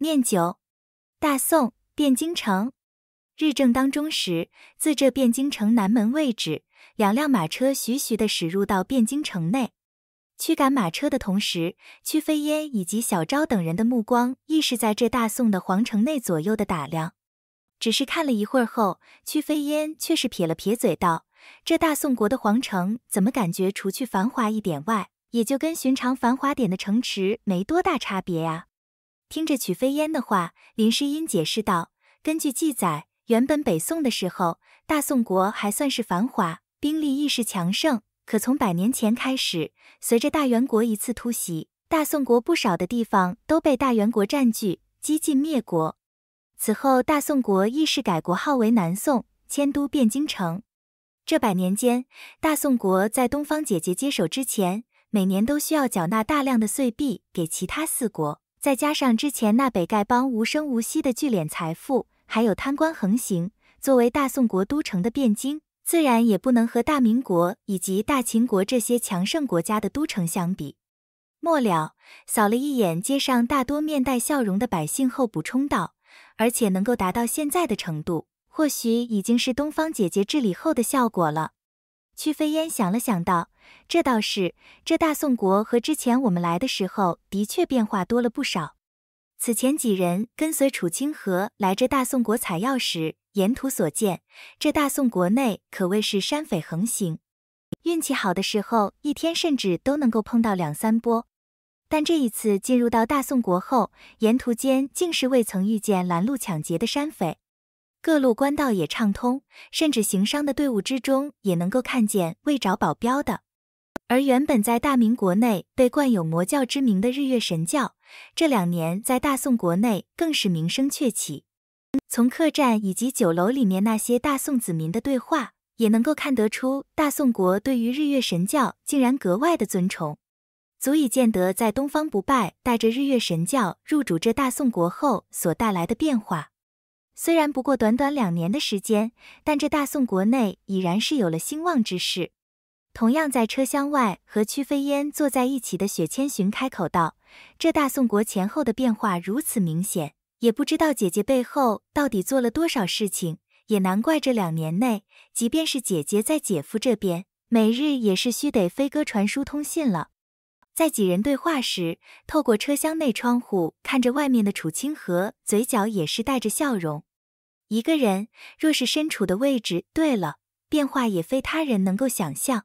念九，大宋汴京城，日正当中时，自这汴京城南门位置，两辆马车徐徐的驶入到汴京城内。驱赶马车的同时，屈飞烟以及小昭等人的目光亦是在这大宋的皇城内左右的打量。只是看了一会儿后，屈飞烟却是撇了撇嘴道：“这大宋国的皇城，怎么感觉除去繁华一点外，也就跟寻常繁华点的城池没多大差别呀？”听着曲飞烟的话，林诗音解释道：“根据记载，原本北宋的时候，大宋国还算是繁华，兵力亦是强盛。可从百年前开始，随着大元国一次突袭，大宋国不少的地方都被大元国占据，几近灭国。此后，大宋国亦是改国号为南宋，迁都汴京城。这百年间，大宋国在东方姐姐接手之前，每年都需要缴纳大量的岁币给其他四国。”再加上之前那北丐帮无声无息的聚敛财富，还有贪官横行，作为大宋国都城的汴京，自然也不能和大明国以及大秦国这些强盛国家的都城相比。末了，扫了一眼街上大多面带笑容的百姓后，补充道：“而且能够达到现在的程度，或许已经是东方姐姐治理后的效果了。”屈飞烟想了想，道：“这倒是，这大宋国和之前我们来的时候，的确变化多了不少。此前几人跟随楚清河来这大宋国采药时，沿途所见，这大宋国内可谓是山匪横行，运气好的时候，一天甚至都能够碰到两三波。但这一次进入到大宋国后，沿途间竟是未曾遇见拦路抢劫的山匪。”各路官道也畅通，甚至行商的队伍之中也能够看见为找保镖的。而原本在大明国内被冠有魔教之名的日月神教，这两年在大宋国内更是名声鹊起。从客栈以及酒楼里面那些大宋子民的对话，也能够看得出大宋国对于日月神教竟然格外的尊崇，足以见得在东方不败带着日月神教入主这大宋国后所带来的变化。虽然不过短短两年的时间，但这大宋国内已然是有了兴旺之势。同样在车厢外和屈飞烟坐在一起的雪千寻开口道：“这大宋国前后的变化如此明显，也不知道姐姐背后到底做了多少事情，也难怪这两年内，即便是姐姐在姐夫这边，每日也是需得飞鸽传书通信了。”在几人对话时，透过车厢内窗户看着外面的楚清河，嘴角也是带着笑容。一个人若是身处的位置对了，变化也非他人能够想象。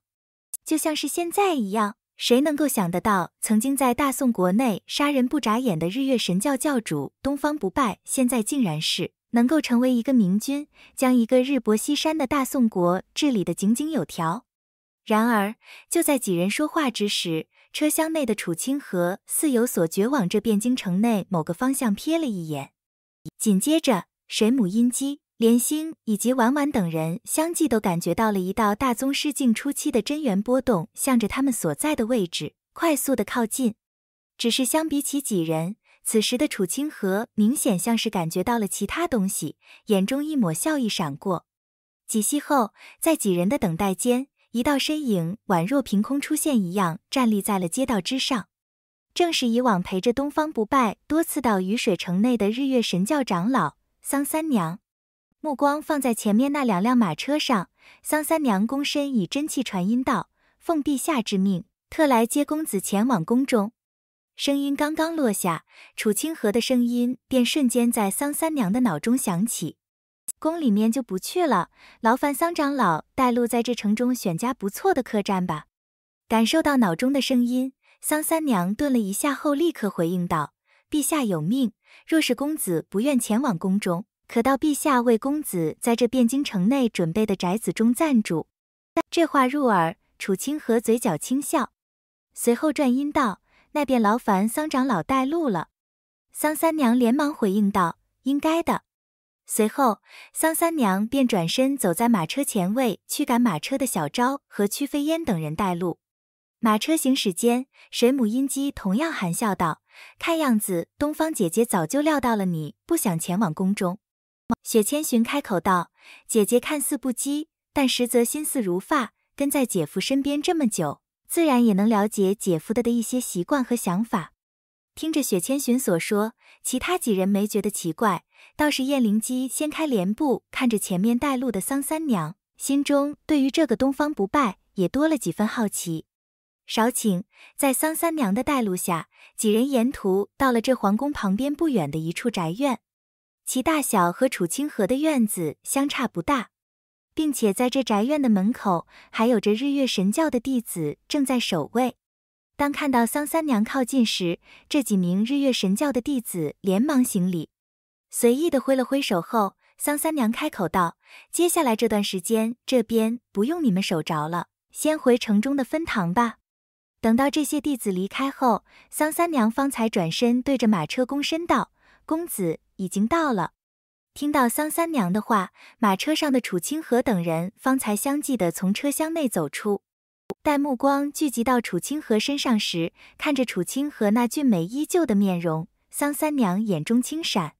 就像是现在一样，谁能够想得到，曾经在大宋国内杀人不眨眼的日月神教教主东方不败，现在竟然是能够成为一个明君，将一个日薄西山的大宋国治理的井井有条？然而，就在几人说话之时，车厢内的楚清河似有所觉，往这汴京城内某个方向瞥了一眼，紧接着。水母、音姬、莲心以及婉婉等人相继都感觉到了一道大宗师境初期的真元波动，向着他们所在的位置快速的靠近。只是相比起几人，此时的楚清河明显像是感觉到了其他东西，眼中一抹笑意闪过。几息后，在几人的等待间，一道身影宛若凭空出现一样，站立在了街道之上，正是以往陪着东方不败多次到雨水城内的日月神教长老。桑三娘目光放在前面那两辆马车上，桑三娘躬身以真气传音道：“奉陛下之命，特来接公子前往宫中。”声音刚刚落下，楚清河的声音便瞬间在桑三娘的脑中响起：“宫里面就不去了，劳烦桑长老带路，在这城中选家不错的客栈吧。”感受到脑中的声音，桑三娘顿了一下后立刻回应道。陛下有命，若是公子不愿前往宫中，可到陛下为公子在这汴京城内准备的宅子中暂住。这话入耳，楚清河嘴角轻笑，随后转音道：“那便劳烦桑长老带路了。”桑三娘连忙回应道：“应该的。”随后，桑三娘便转身走在马车前，为驱赶马车的小昭和屈飞烟等人带路。马车行驶间，水母音姬同样含笑道。看样子，东方姐姐早就料到了你不想前往宫中。雪千寻开口道：“姐姐看似不羁，但实则心思如发。跟在姐夫身边这么久，自然也能了解姐夫的的一些习惯和想法。”听着雪千寻所说，其他几人没觉得奇怪，倒是燕灵姬掀开帘布，看着前面带路的桑三娘，心中对于这个东方不败也多了几分好奇。少顷，在桑三娘的带路下，几人沿途到了这皇宫旁边不远的一处宅院，其大小和楚清河的院子相差不大，并且在这宅院的门口还有着日月神教的弟子正在守卫。当看到桑三娘靠近时，这几名日月神教的弟子连忙行礼。随意的挥了挥手后，桑三娘开口道：“接下来这段时间，这边不用你们守着了，先回城中的分堂吧。”等到这些弟子离开后，桑三娘方才转身对着马车躬身道：“公子已经到了。”听到桑三娘的话，马车上的楚清河等人方才相继的从车厢内走出。待目光聚集到楚清河身上时，看着楚清河那俊美依旧的面容，桑三娘眼中轻闪。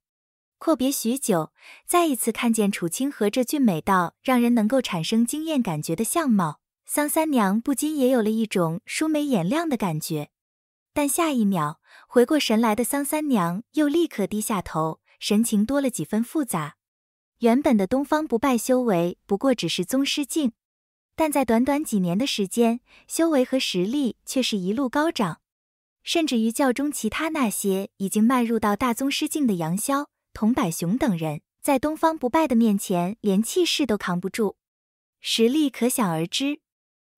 阔别许久，再一次看见楚清河这俊美到让人能够产生惊艳感觉的相貌。桑三娘不禁也有了一种舒眉眼亮的感觉，但下一秒回过神来的桑三娘又立刻低下头，神情多了几分复杂。原本的东方不败修为不过只是宗师境，但在短短几年的时间，修为和实力却是一路高涨，甚至于教中其他那些已经迈入到大宗师境的杨逍、童百雄等人，在东方不败的面前连气势都扛不住，实力可想而知。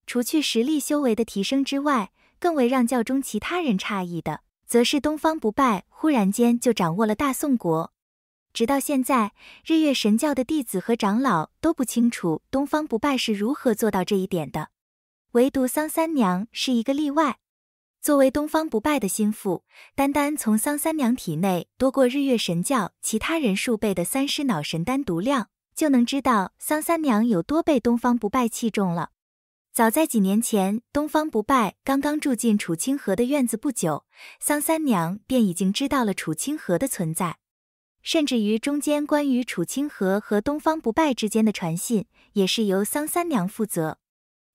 除去实力修为的提升之外，更为让教中其他人诧异的，则是东方不败忽然间就掌握了大宋国。直到现在，日月神教的弟子和长老都不清楚东方不败是如何做到这一点的，唯独桑三娘是一个例外。作为东方不败的心腹，单单从桑三娘体内多过日月神教其他人数倍的三尸脑神丹毒量，就能知道桑三娘有多被东方不败器重了。早在几年前，东方不败刚刚住进楚清河的院子不久，桑三娘便已经知道了楚清河的存在，甚至于中间关于楚清河和东方不败之间的传信，也是由桑三娘负责。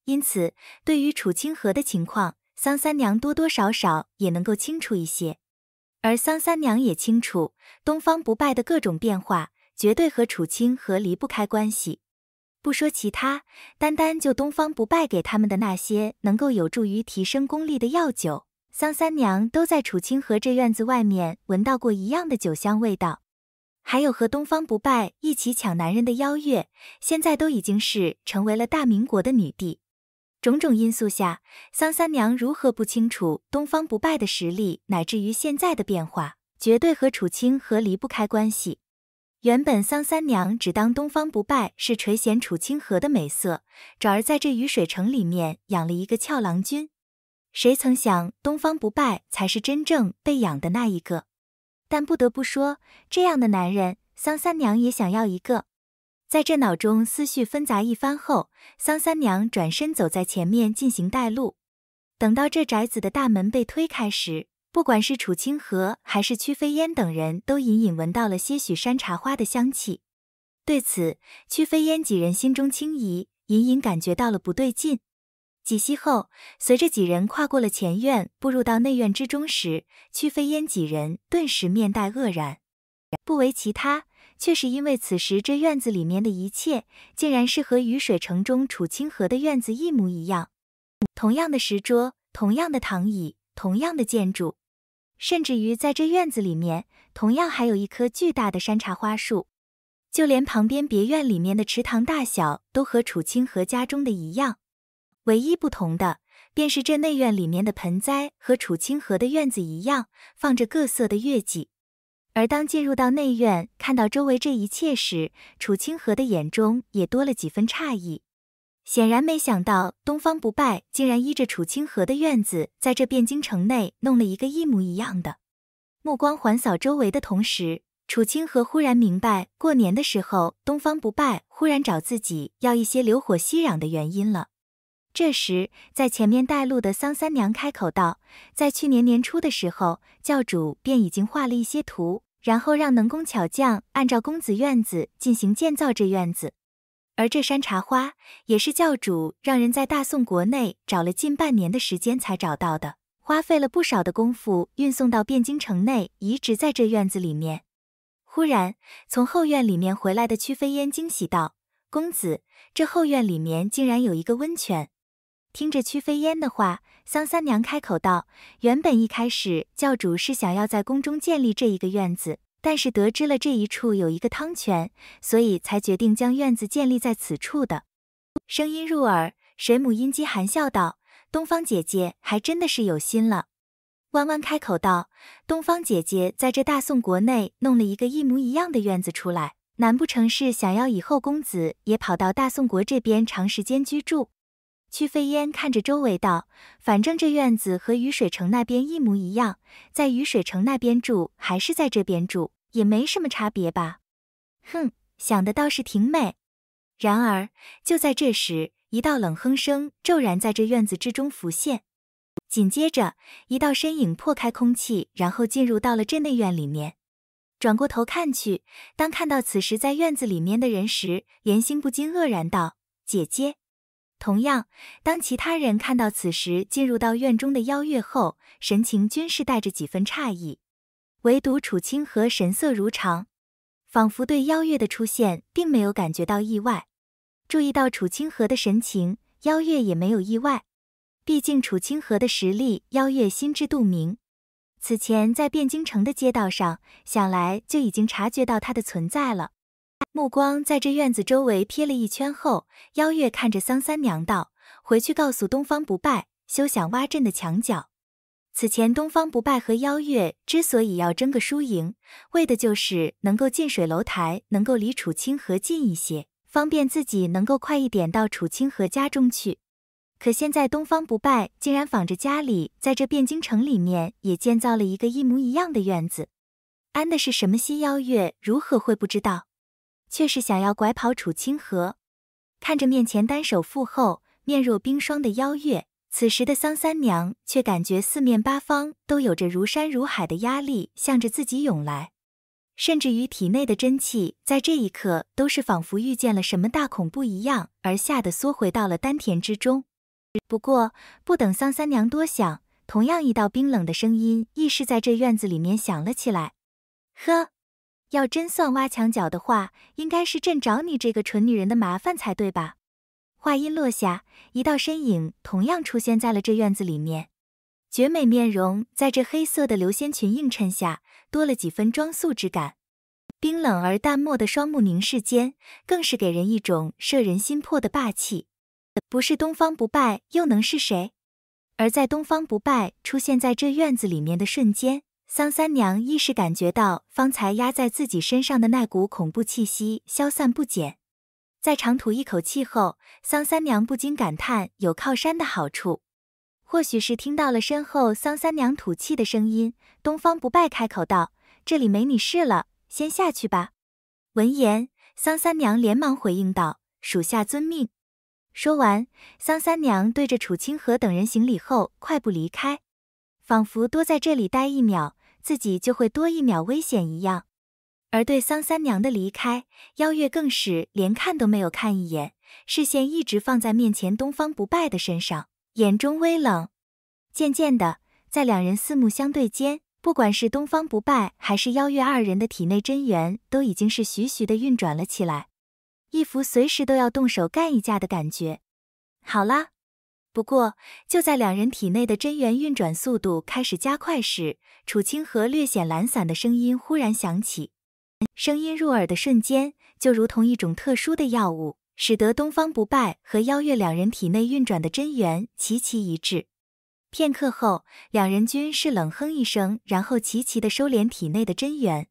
因此，对于楚清河的情况，桑三娘多多少少也能够清楚一些。而桑三娘也清楚，东方不败的各种变化，绝对和楚清河离不开关系。不说其他，单单就东方不败给他们的那些能够有助于提升功力的药酒，桑三娘都在楚清河这院子外面闻到过一样的酒香味道。还有和东方不败一起抢男人的邀月，现在都已经是成为了大明国的女帝。种种因素下，桑三娘如何不清楚东方不败的实力，乃至于现在的变化，绝对和楚清河离不开关系。原本桑三娘只当东方不败是垂涎楚清河的美色，转而在这雨水城里面养了一个俏郎君。谁曾想东方不败才是真正被养的那一个。但不得不说，这样的男人桑三娘也想要一个。在这脑中思绪纷杂一番后，桑三娘转身走在前面进行带路。等到这宅子的大门被推开时，不管是楚清河还是屈飞烟等人，都隐隐闻到了些许山茶花的香气。对此，屈飞烟几人心中轻疑，隐隐感觉到了不对劲。几息后，随着几人跨过了前院，步入到内院之中时，屈飞烟几人顿时面带愕然。不为其他，却是因为此时这院子里面的一切，竟然是和雨水城中楚清河的院子一模一样。同样的石桌，同样的躺椅，同样的建筑。甚至于在这院子里面，同样还有一棵巨大的山茶花树，就连旁边别院里面的池塘大小都和楚清河家中的一样，唯一不同的便是这内院里面的盆栽和楚清河的院子一样，放着各色的月季。而当进入到内院，看到周围这一切时，楚清河的眼中也多了几分诧异。显然没想到东方不败竟然依着楚清河的院子，在这汴京城内弄了一个一模一样的。目光环扫周围的同时，楚清河忽然明白过年的时候东方不败忽然找自己要一些流火息壤的原因了。这时，在前面带路的桑三娘开口道：“在去年年初的时候，教主便已经画了一些图，然后让能工巧匠按照公子院子进行建造这院子。”而这山茶花也是教主让人在大宋国内找了近半年的时间才找到的，花费了不少的功夫运送到汴京城内，移植在这院子里面。忽然，从后院里面回来的屈飞烟惊喜道：“公子，这后院里面竟然有一个温泉！”听着屈飞烟的话，桑三娘开口道：“原本一开始，教主是想要在宫中建立这一个院子。”但是得知了这一处有一个汤泉，所以才决定将院子建立在此处的。声音入耳，水母音姬含笑道：“东方姐姐还真的是有心了。”弯弯开口道：“东方姐姐在这大宋国内弄了一个一模一样的院子出来，难不成是想要以后公子也跑到大宋国这边长时间居住？”屈飞烟看着周围道：“反正这院子和雨水城那边一模一样，在雨水城那边住还是在这边住也没什么差别吧。”哼，想的倒是挺美。然而，就在这时，一道冷哼声骤然在这院子之中浮现，紧接着一道身影破开空气，然后进入到了这内院里面。转过头看去，当看到此时在院子里面的人时，莲心不禁愕然道：“姐姐。”同样，当其他人看到此时进入到院中的邀月后，神情均是带着几分诧异，唯独楚清河神色如常，仿佛对邀月的出现并没有感觉到意外。注意到楚清河的神情，邀月也没有意外，毕竟楚清河的实力，邀月心知肚明。此前在汴京城的街道上，想来就已经察觉到他的存在了。目光在这院子周围瞥了一圈后，邀月看着桑三娘道：“回去告诉东方不败，休想挖朕的墙角。”此前，东方不败和邀月之所以要争个输赢，为的就是能够近水楼台，能够离楚清河近一些，方便自己能够快一点到楚清河家中去。可现在，东方不败竟然仿着家里在这汴京城里面也建造了一个一模一样的院子，安的是什么心？邀月如何会不知道？却是想要拐跑楚清河，看着面前单手负后面若冰霜的妖月，此时的桑三娘却感觉四面八方都有着如山如海的压力向着自己涌来，甚至于体内的真气在这一刻都是仿佛遇见了什么大恐怖一样，而吓得缩回到了丹田之中。不过，不等桑三娘多想，同样一道冰冷的声音亦是在这院子里面响了起来：“呵。”要真算挖墙脚的话，应该是朕找你这个蠢女人的麻烦才对吧？话音落下，一道身影同样出现在了这院子里面。绝美面容在这黑色的流仙裙映衬下，多了几分庄肃之感。冰冷而淡漠的双目凝视间，更是给人一种摄人心魄的霸气。不是东方不败，又能是谁？而在东方不败出现在这院子里面的瞬间。桑三娘一时感觉到方才压在自己身上的那股恐怖气息消散不减，在长吐一口气后，桑三娘不禁感叹：“有靠山的好处。”或许是听到了身后桑三娘吐气的声音，东方不败开口道：“这里没你事了，先下去吧。”闻言，桑三娘连忙回应道：“属下遵命。”说完，桑三娘对着楚清河等人行礼后，快步离开，仿佛多在这里待一秒。自己就会多一秒危险一样，而对桑三娘的离开，邀月更是连看都没有看一眼，视线一直放在面前东方不败的身上，眼中微冷。渐渐的，在两人四目相对间，不管是东方不败还是邀月二人的体内真元都已经是徐徐的运转了起来，一副随时都要动手干一架的感觉。好啦。不过，就在两人体内的真元运转速度开始加快时，楚清河略显懒散的声音忽然响起。声音入耳的瞬间，就如同一种特殊的药物，使得东方不败和妖月两人体内运转的真元齐齐一致。片刻后，两人均是冷哼一声，然后齐齐的收敛体内的真元。